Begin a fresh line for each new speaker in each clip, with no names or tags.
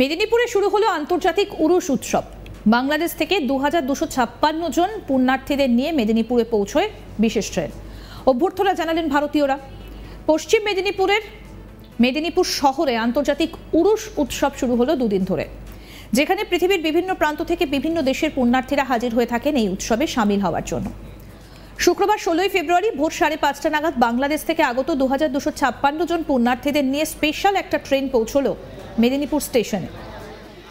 মেদিনীপুরে শুরু হলো আন্তর্জাতিক উরুষ উৎসব বাংলাদেশ থেকে দু জন পুণ্যার্থীদের নিয়ে মেদিনীপুরে পৌঁছয় বিশেষ ট্রেন অভ্যর্থরা জানালেন ভারতীয়রা পশ্চিম মেদিনীপুরের মেদিনীপুর শহরে আন্তর্জাতিক উরুষ উৎসব শুরু হলো দুদিন ধরে যেখানে পৃথিবীর বিভিন্ন প্রান্ত থেকে বিভিন্ন দেশের পুণ্যার্থীরা হাজির হয়ে থাকেন এই উৎসবে সামিল হওয়ার জন্য শুক্রবার ষোলোই ফেব্রুয়ারি ভোর সাড়ে পাঁচটা নাগাদ বাংলাদেশ থেকে আগত দু জন পুণ্যার্থীদের নিয়ে স্পেশাল একটা ট্রেন পৌঁছলো মেদিনীপুর স্টেশনে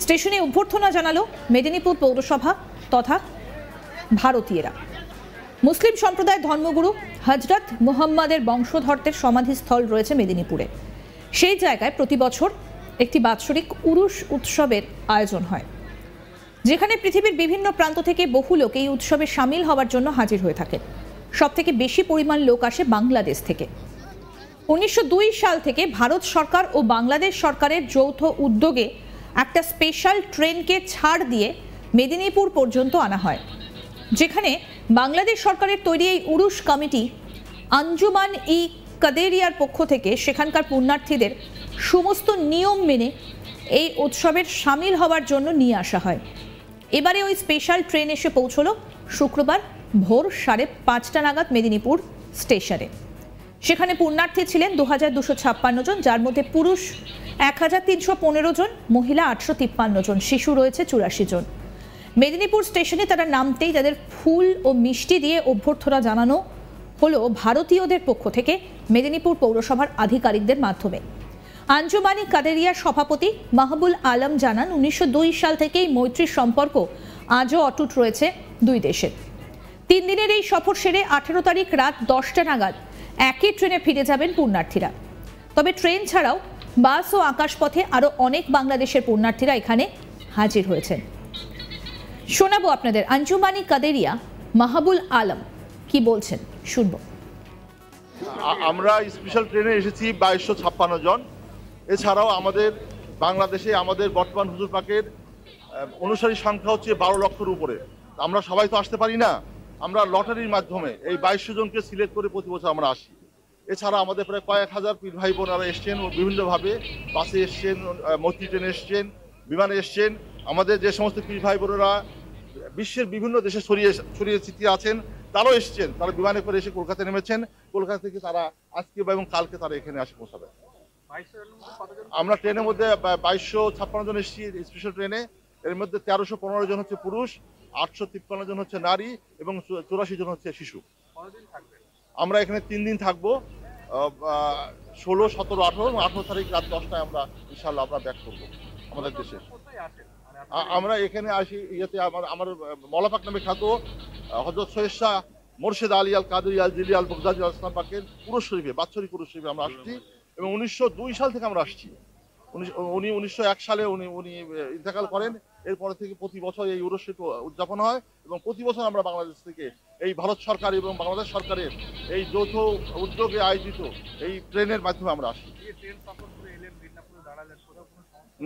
স্টেশনে অভ্যর্থনা জানালো মেদিনীপুর পৌরসভা তথা ভারতীয়রা মুসলিম সম্প্রদায়ের ধর্মগুরু হজরত মুহাম্মাদের বংশধরদের সমাধিস্থল রয়েছে মেদিনীপুরে সেই জায়গায় প্রতি বছর একটি বাৎসরিক উরুষ উৎসবের আয়োজন হয় যেখানে পৃথিবীর বিভিন্ন প্রান্ত থেকে বহু লোক এই উৎসবে সামিল হওয়ার জন্য হাজির হয়ে সব সবথেকে বেশি পরিমাণ লোক আসে বাংলাদেশ থেকে উনিশশো সাল থেকে ভারত সরকার ও বাংলাদেশ সরকারের যৌথ উদ্যোগে একটা স্পেশাল ট্রেনকে ছাড় দিয়ে মেদিনীপুর পর্যন্ত আনা হয় যেখানে বাংলাদেশ সরকারের তৈরি এই উরুষ কমিটি আঞ্জুমান ই কাদেরিয়ার পক্ষ থেকে সেখানকার পুণ্যার্থীদের সমস্ত নিয়ম মেনে এই উৎসবের সামিল হওয়ার জন্য নিয়ে আসা হয় এবারে ওই স্পেশাল ট্রেন এসে পৌঁছলো শুক্রবার ভোর সাড়ে পাঁচটা নাগাদ মেদিনীপুর স্টেশনে সেখানে পুণ্যার্থী ছিলেন দু দুশো ছাপ্পান্ন জন যার মধ্যে পুরুষ এক হাজার তিনশো পনেরো জন মহিলা আটশো তিপ্পান্ন জন শিশু রয়েছে চুরাশি জন মেদিনীপুর স্টেশনে তারা নামতেই তাদের ফুল ও মিষ্টি দিয়ে অভ্যর্থনা জানানো হলো ভারতীয়দের পক্ষ থেকে মেদিনীপুর পৌরসভার আধিকারিকদের মাধ্যমে আঞ্জুমানি কাদেরিয়ার সভাপতি মাহবুল আলম জানান উনিশশো সাল থেকেই মৈত্রীর সম্পর্ক আজও অটুট রয়েছে দুই দেশের তিন দিনের এই সফর সেরে আঠেরো তারিখ রাত দশটা নাগাদ একই ট্রেনে ফিরে যাবেন পুণ্যার্থীরা তবে ট্রেন ছাড়াও বাস ও আকাশপথে আরও অনেক বাংলাদেশের পুণ্যার্থীরা এখানে হাজির হয়েছেন শোনাবো আপনাদের আঞ্জুমানি কাদেরিয়া মাহাবুল আলম কি বলছেন শুনব
আমরা স্পেশাল ট্রেনে এসেছি বাইশশো ছাপ্পান্ন জন এছাড়াও আমাদের বাংলাদেশে আমাদের বর্তমান হুজুর পাকের অনুসারী সংখ্যা হচ্ছে বারো লক্ষর উপরে আমরা সবাই তো আসতে পারি না আমরা লটারির মাধ্যমে এই বাইশশো জনকে সিলেক্ট করে প্রতি বছর আমরা আসি এছাড়া আমাদের প্রায় কয়েক হাজার পীর ভাই বোনারা এসছেন বিভিন্নভাবে বাসে এসছেন মৈত্রী ট্রেনে এসছেন বিমানে এসছেন আমাদের যে সমস্ত পীর ভাই বোনেরা বিশ্বের বিভিন্ন দেশে ছড়িয়ে ছড়িয়ে আছেন তারাও এসছেন তারা বিমানে করে এসে কলকাতায় নেমেছেন কলকাতা থেকে তারা আজকে এবং কালকে তারা এখানে আসে পৌঁছাবে আমরা ট্রেনের মধ্যে বাইশশো ছাপ্পান্ন জন এসেছি স্পেশাল ট্রেনে এর মধ্যে তেরোশো পনেরো জন হচ্ছে পুরুষ আটশো তিপ্পান্ন জন হচ্ছে নারী এবং চুরাশি জন হচ্ছে শিশু আমরা এখানে তিন দিন থাকবো ষোলো সতেরো আঠেরো এবং আঠেরো তারিখ রাত দশটায় আমরা ইনশাল্লাহ আমরা ব্যাক করবো আমাদের দেশে
মানে
আমরা এখানে আসি ইয়েতে আমার আমার মলাপাক নামে খ্যাত হজরত সৈয়দ শাহ মোর্শেদ আলী আল কাদের আল জিলি আল বগদাজ আল ইসলাম পাকের পুরুষ শরীফে বাৎসরিক পুরুষ শরীফে আমরা আসছি এবং উনিশশো সাল থেকে আমরা আসছি উনি উনিশশো এক সালে উনি উনি ইন্তেকাল করেন এরপরে থেকে প্রতি বছর এই ইউরোশিপ উদযাপন হয় এবং প্রতি বছর আমরা বাংলাদেশ থেকে এই ভারত সরকার এবং বাংলাদেশ সরকারের এই যৌথ উদ্যোগে আয়োজিত এই ট্রেনের মাধ্যমে আমরা আসি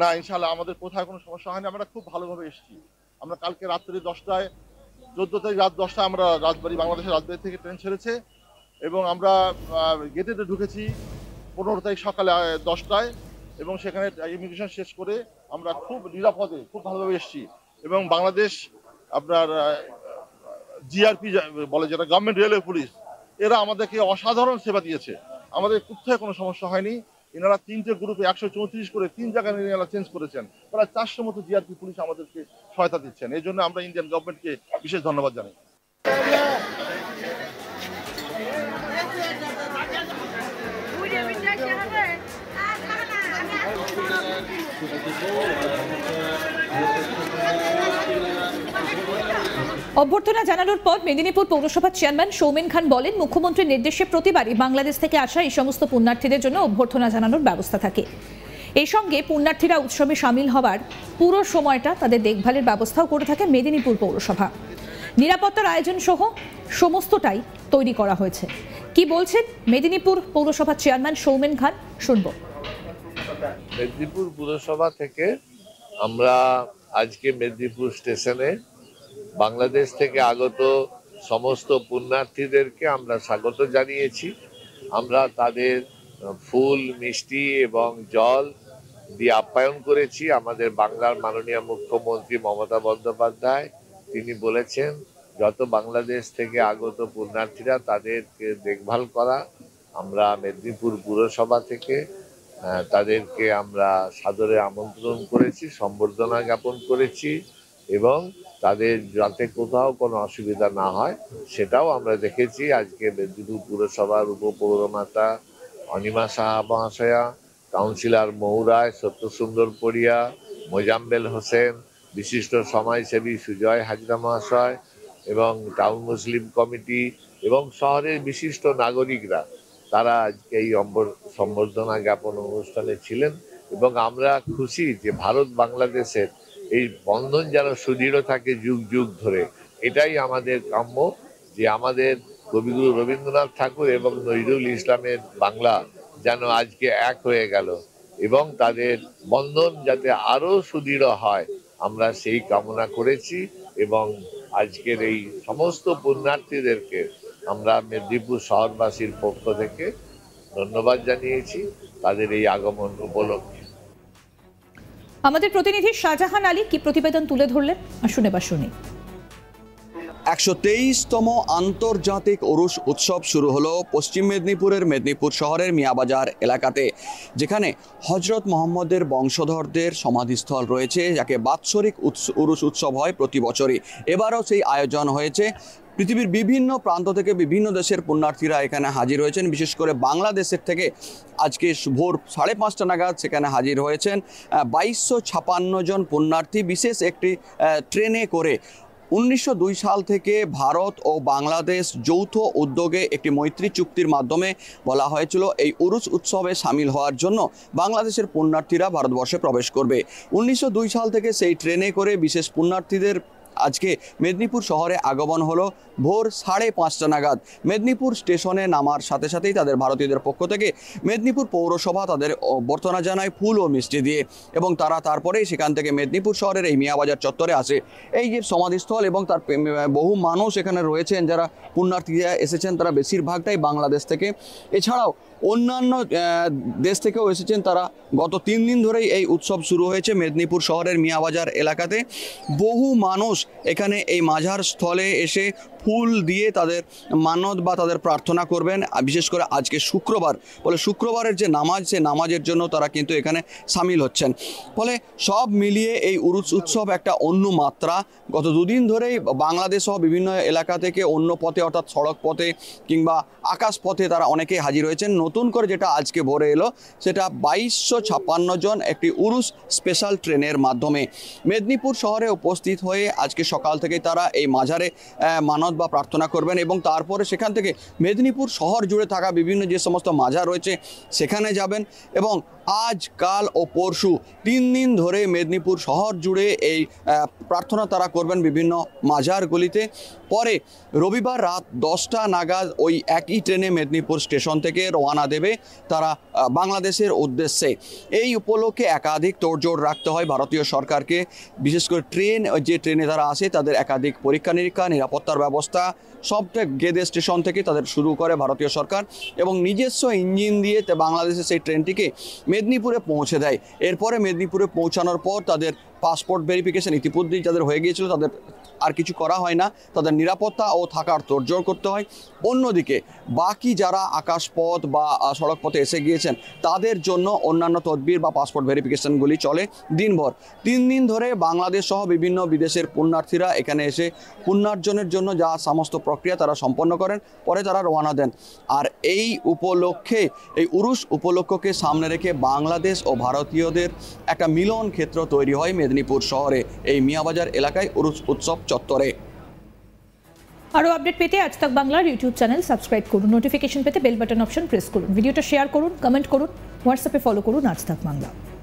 না ইনশাল্লাহ আমাদের কোথায় কোনো সমস্যা হয়নি আমরা খুব ভালোভাবে এসেছি আমরা কালকে রাত্রি দশটায় চোদ্দ তারিখ রাত দশটায় আমরা রাজবাড়ি বাংলাদেশের রাজবাড়ি থেকে ট্রেন ছেড়েছে এবং আমরা গেটেতে ঢুকেছি পনেরো তারিখ সকালে দশটায় এবং সেখানে ইমিগ্রেশন শেষ করে আমরা খুব নিরাপদে খুব ভালোভাবে এসেছি এবং বাংলাদেশ আপনার জিআরপি বলে যেটা গভর্নমেন্ট রেলওয়ে পুলিশ এরা আমাদেরকে অসাধারণ সেবা দিয়েছে আমাদের কোথায় কোনো সমস্যা হয়নি এনারা তিনটে গ্রুপে একশো চৌত্রিশ করে তিন জায়গায় এনারা চেঞ্জ করেছেন প্রায় চারশো মতো জিআরপি পুলিশ আমাদেরকে সহায়তা দিচ্ছেন এই জন্য আমরা ইন্ডিয়ান গভর্নমেন্টকে বিশেষ ধন্যবাদ জানাই
অভ্যর্থনা জানানোর পর মেদিনীপুর পৌরসভার চেয়ারম্যান সৌমেন খান বলেন মুখ্যমন্ত্রীর নির্দেশে প্রতিবারই বাংলাদেশ থেকে আসা এই সমস্ত পুণ্যার্থীদের জন্য অভ্যর্থনা জানানোর ব্যবস্থা থাকে এই সঙ্গে পুণ্যার্থীরা উৎসবে সামিল হবার পুরো সময়টা তাদের দেখভালের ব্যবস্থাও করে থাকে মেদিনীপুর পৌরসভা নিরাপত্তার আয়োজন সহ সমস্তটাই তৈরি করা হয়েছে কি বলছেন মেদিনীপুর পৌরসভার চেয়ারম্যান সৌমেন খান শুনবো
মেদিনীপুর পুরসভা থেকে আমরা আজকে মেদিনীপুর স্টেশনে বাংলাদেশ থেকে আগত সমস্ত পুণ্যার্থীদেরকে আমরা স্বাগত জানিয়েছি আমরা তাদের ফুল মিষ্টি এবং জল দিয়ে আপ্যায়ন করেছি আমাদের বাংলার মাননীয় মুখ্যমন্ত্রী মমতা বন্দ্যোপাধ্যায় তিনি বলেছেন যত বাংলাদেশ থেকে আগত পুণ্যার্থীরা তাদেরকে দেখভাল করা আমরা মেদিনীপুর পুরসভা থেকে তাদেরকে আমরা সাদরে আমন্ত্রণ করেছি সম্বর্ধনা জ্ঞাপন করেছি এবং তাদের যাতে কোথাও কোনো অসুবিধা না হয় সেটাও আমরা দেখেছি আজকে মেদিনীপুর পুরসভার উপপৌরমাতা অনিমা সাহা মহাশয়া কাউন্সিলর মৌরায় সত্যসুন্দর পড়িয়া মোজাম্বেল হোসেন বিশিষ্ট সমাজসেবী সুজয় হাজরা মহাশয় এবং টাউন মুসলিম কমিটি এবং শহরের বিশিষ্ট নাগরিকরা তারা আজকে এই সম্বর্ধনা জ্ঞাপন অনুষ্ঠানে ছিলেন এবং আমরা খুশি যে ভারত বাংলাদেশের এই বন্ধন যেন সুদৃঢ় থাকে যুগ যুগ ধরে এটাই আমাদের কাম্য যে আমাদের কবিগুরু রবীন্দ্রনাথ ঠাকুর এবং নজরুল ইসলামের বাংলা যেন আজকে এক হয়ে গেল এবং তাদের বন্ধন যাতে আরও সুদৃঢ় হয় আমরা সেই কামনা করেছি এবং আজকের এই সমস্ত পুণ্যার্থীদেরকে আমরা মেদিনীপুর শহরবাসীর পক্ষ থেকে ধন্যবাদ জানিয়েছি তাদের এই আগমন উপলক্ষে
আমাদের প্রতিনিধি শাহজাহান আলী কি প্রতিবেদন তুলে ধরলেন শুনে বা শুনি
একশো তেইশতম আন্তর্জাতিক ওরুশ উৎসব শুরু হলো পশ্চিম মেদিনীপুরের মেদিনীপুর শহরের মিয়াবাজার এলাকাতে যেখানে হজরত মোহাম্মদের বংশধরদের সমাধিস্থল রয়েছে যাকে বাৎসরিক উরুশ উৎসব হয় প্রতি বছরই এবারও সেই আয়োজন হয়েছে পৃথিবীর বিভিন্ন প্রান্ত থেকে বিভিন্ন দেশের পুণ্যার্থীরা এখানে হাজির হয়েছেন বিশেষ করে বাংলাদেশের থেকে আজকে ভোর সাড়ে পাঁচটা নাগাদ সেখানে হাজির হয়েছেন বাইশশো ছাপান্ন জন পুণ্যার্থী বিশেষ একটি ট্রেনে করে উনিশশো সাল থেকে ভারত ও বাংলাদেশ যৌথ উদ্যোগে একটি মৈত্রী চুক্তির মাধ্যমে বলা হয়েছিল এই উরুস উৎসবে সামিল হওয়ার জন্য বাংলাদেশের পুণ্যার্থীরা ভারতবর্ষে প্রবেশ করবে উনিশশো সাল থেকে সেই ট্রেনে করে বিশেষ পুণ্যার্থীদের আজকে মেদিনীপুর শহরে আগমন হলো ভোর সাড়ে পাঁচটা নাগাদ মেদিনীপুর স্টেশনে নামার সাথে সাথেই তাদের ভারতীয়দের পক্ষ থেকে মেদিনীপুর পৌরসভা তাদের অভ্যর্থনা জানায় ফুল ও মিষ্টি দিয়ে এবং তারা তারপরেই সেখান থেকে মেদিনীপুর শহরের এই মিয়াবাজার চত্বরে আসে এই যে সমাধিস্থল এবং তার বহু মানুষ এখানে রয়েছেন যারা পুণ্যার্থীরা এসেছেন তারা বেশিরভাগটাই বাংলাদেশ থেকে এছাড়াও অন্যান্য দেশ থেকেও এসেছেন তারা গত তিন দিন ধরেই এই উৎসব শুরু হয়েছে মেদিনীপুর শহরের মিয়াবাজার এলাকাতে বহু মানুষ এখানে এই মাঝার স্থলে এসে ফুল দিয়ে তাদের মানত বা তাদের প্রার্থনা করবেন বিশেষ করে আজকে শুক্রবার ফলে শুক্রবারের যে নামাজ সে নামাজের জন্য তারা কিন্তু এখানে সামিল হচ্ছেন ফলে সব মিলিয়ে এই উরুস উৎসব একটা অন্য মাত্রা গত দুদিন ধরেই বাংলাদেশ সহ বিভিন্ন এলাকা থেকে অন্য পথে অর্থাৎ সড়ক পথে কিংবা আকাশ পথে তারা অনেকেই হাজির হয়েছেন নতুন করে যেটা আজকে ভরে এলো সেটা বাইশশো ছাপ্পান্ন জন একটি উরুস স্পেশাল ট্রেনের মাধ্যমে মেদিনীপুর শহরে উপস্থিত হয়ে আজ আজকে সকাল থেকেই তারা এই মাজারে মানত বা প্রার্থনা করবেন এবং তারপরে সেখান থেকে মেদিনীপুর শহর জুড়ে থাকা বিভিন্ন যে সমস্ত মাজার রয়েছে সেখানে যাবেন এবং আজ কাল ও পরশু তিন দিন ধরে মেদিনীপুর শহর জুড়ে এই প্রার্থনা তারা করবেন বিভিন্ন মাজারগুলিতে পরে রবিবার রাত দশটা নাগাদ ওই একই ট্রেনে মেদিনীপুর স্টেশন থেকে রওয়ানা দেবে তারা বাংলাদেশের উদ্দেশ্যে এই উপলক্ষে একাধিক তোড়জোড় রাখতে হয় ভারতীয় সরকারকে বিশেষ করে ট্রেন যে ট্রেনে তারা যারা আছে তাদের একাধিক পরীক্ষা নিরীক্ষা নিরাপত্তার ব্যবস্থা সবটা গেদে স্টেশন থেকে তাদের শুরু করে ভারতীয় সরকার এবং নিজস্ব ইঞ্জিন দিয়ে বাংলাদেশে সেই ট্রেনটিকে মেদিনীপুরে পৌঁছে দেয় এরপরে মেদিনীপুরে পৌঁছানোর পর তাদের পাসপোর্ট ভেরিফিকেশান ইতিপূর্বেই যাদের হয়ে গিয়েছিল তাদের আর কিছু করা হয় না তাদের নিরাপত্তা ও থাকার তোড়জোড় করতে হয় অন্যদিকে বাকি যারা আকাশপথ বা সড়কপথে এসে গিয়েছেন তাদের জন্য অন্যান্য তদবির বা পাসপোর্ট ভেরিফিকেশনগুলি চলে দিনভর তিন দিন ধরে বাংলাদেশ সহ বিভিন্ন বিদেশের পূর্ণ পুণ্যার্থীরা এখানে এসে পুণ্যার্জনের জন্য যা সমস্ত প্রক্রিয়া তারা সম্পন্ন করেন পরে তারা রওনা দেন আর এই উপলক্ষে এই উরুষ উপলক্ষকে সামনে রেখে বাংলাদেশ ও ভারতীয়দের একটা মিলন ক্ষেত্র তৈরি হয় মেদিনীপুর শহরে এই মিয়াবাজার এলাকায় উরুষ উৎসব চত্বরে
আরও আপডেট পেতে আজ তাক বাংলার ইউটিউব চ্যানেল সাবস্ক্রাইব করুন নোটিফিকেশন পেতে বেল বাটন অপশন প্রেস করুন ভিডিওটা শেয়ার করুন কমেন্ট করুন হোয়াটসঅ্যাপে ফলো করুন আজ তাক বাংলা